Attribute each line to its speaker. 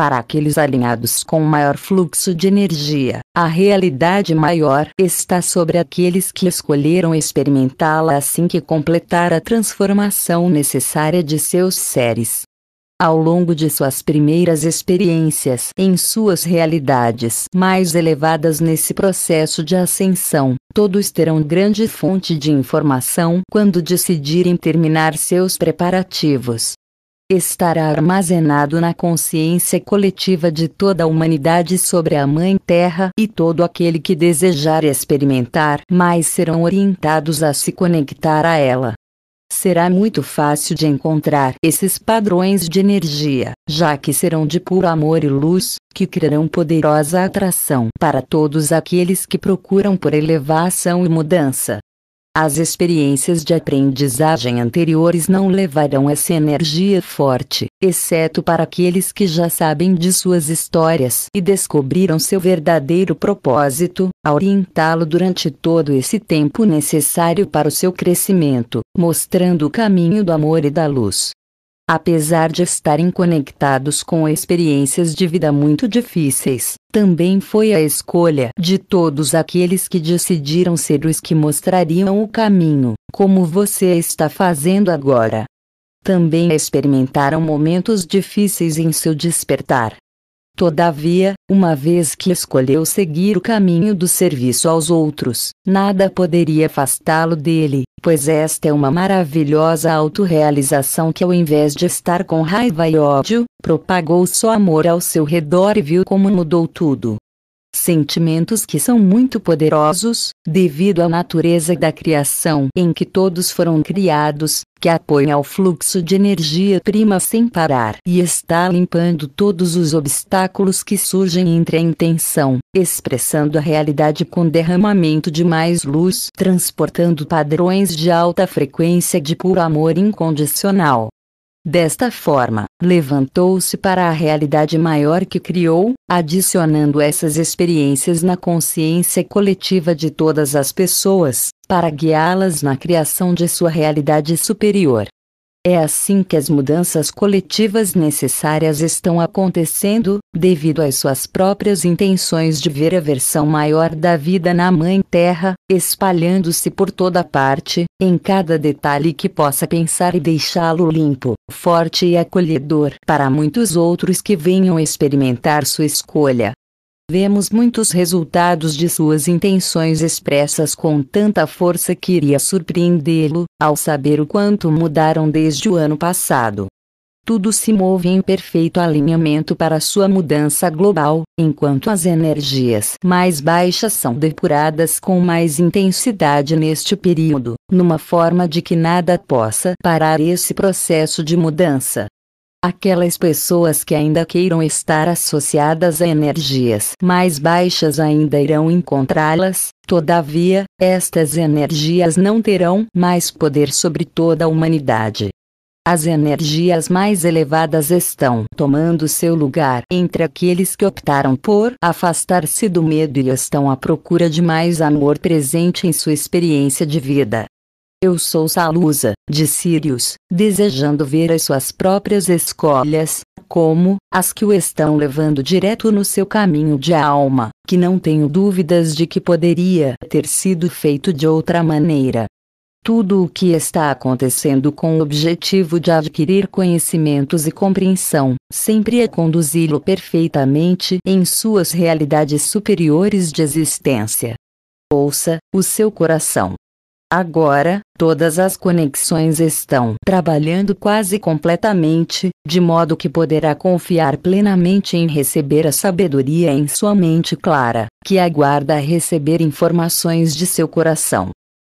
Speaker 1: Para aqueles alinhados com maior fluxo de energia, a realidade maior está sobre aqueles que escolheram experimentá-la assim que completar a transformação necessária de seus seres. Ao longo de suas primeiras experiências em suas realidades mais elevadas nesse processo de ascensão, todos terão grande fonte de informação quando decidirem terminar seus preparativos, estará armazenado na consciência coletiva de toda a humanidade sobre a Mãe Terra e todo aquele que desejar experimentar mais serão orientados a se conectar a ela. Será muito fácil de encontrar esses padrões de energia, já que serão de puro amor e luz, que criarão poderosa atração para todos aqueles que procuram por elevação e mudança. As experiências de aprendizagem anteriores não levarão essa energia forte, exceto para aqueles que já sabem de suas histórias e descobriram seu verdadeiro propósito, a orientá-lo durante todo esse tempo necessário para o seu crescimento, mostrando o caminho do amor e da luz apesar de estarem conectados com experiências de vida muito difíceis, também foi a escolha de todos aqueles que decidiram ser os que mostrariam o caminho, como você está fazendo agora. Também experimentaram momentos difíceis em seu despertar, Todavia, uma vez que escolheu seguir o caminho do serviço aos outros, nada poderia afastá-lo dele, pois esta é uma maravilhosa autorrealização que ao invés de estar com raiva e ódio, propagou só amor ao seu redor e viu como mudou tudo sentimentos que são muito poderosos, devido à natureza da criação em que todos foram criados, que apoia o fluxo de energia prima sem parar e está limpando todos os obstáculos que surgem entre a intenção, expressando a realidade com derramamento de mais luz, transportando padrões de alta frequência de puro amor incondicional. Desta forma, levantou-se para a realidade maior que criou, adicionando essas experiências na consciência coletiva de todas as pessoas, para guiá-las na criação de sua realidade superior. É assim que as mudanças coletivas necessárias estão acontecendo, devido às suas próprias intenções de ver a versão maior da vida na Mãe Terra, espalhando-se por toda parte, em cada detalhe que possa pensar e deixá-lo limpo, forte e acolhedor para muitos outros que venham experimentar sua escolha. Vemos muitos resultados de suas intenções expressas com tanta força que iria surpreendê-lo, ao saber o quanto mudaram desde o ano passado. Tudo se move em perfeito alinhamento para sua mudança global, enquanto as energias mais baixas são depuradas com mais intensidade neste período, numa forma de que nada possa parar esse processo de mudança. Aquelas pessoas que ainda queiram estar associadas a energias mais baixas ainda irão encontrá-las, todavia, estas energias não terão mais poder sobre toda a humanidade. As energias mais elevadas estão tomando seu lugar entre aqueles que optaram por afastar-se do medo e estão à procura de mais amor presente em sua experiência de vida. Eu sou Salusa, de Sirius, desejando ver as suas próprias escolhas, como as que o estão levando direto no seu caminho de alma, que não tenho dúvidas de que poderia ter sido feito de outra maneira. Tudo o que está acontecendo com o objetivo de adquirir conhecimentos e compreensão, sempre é conduzi-lo perfeitamente em suas realidades superiores de existência. Ouça o seu coração, Agora, todas as conexões estão trabalhando quase completamente, de modo que poderá confiar plenamente em receber a sabedoria em sua mente clara, que aguarda receber informações de seu coração.